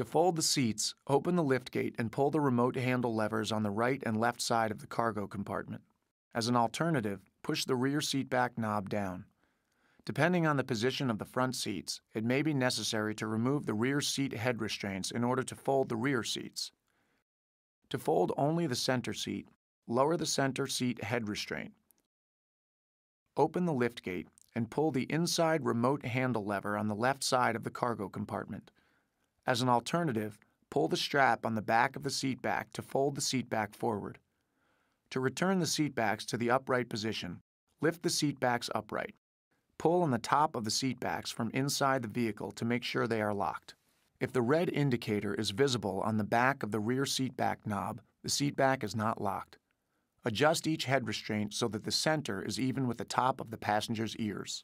To fold the seats, open the liftgate and pull the remote handle levers on the right and left side of the cargo compartment. As an alternative, push the rear seat back knob down. Depending on the position of the front seats, it may be necessary to remove the rear seat head restraints in order to fold the rear seats. To fold only the center seat, lower the center seat head restraint. Open the liftgate and pull the inside remote handle lever on the left side of the cargo compartment. As an alternative, pull the strap on the back of the seat back to fold the seat back forward. To return the seat backs to the upright position, lift the seat backs upright. Pull on the top of the seat backs from inside the vehicle to make sure they are locked. If the red indicator is visible on the back of the rear seat back knob, the seat back is not locked. Adjust each head restraint so that the center is even with the top of the passenger's ears.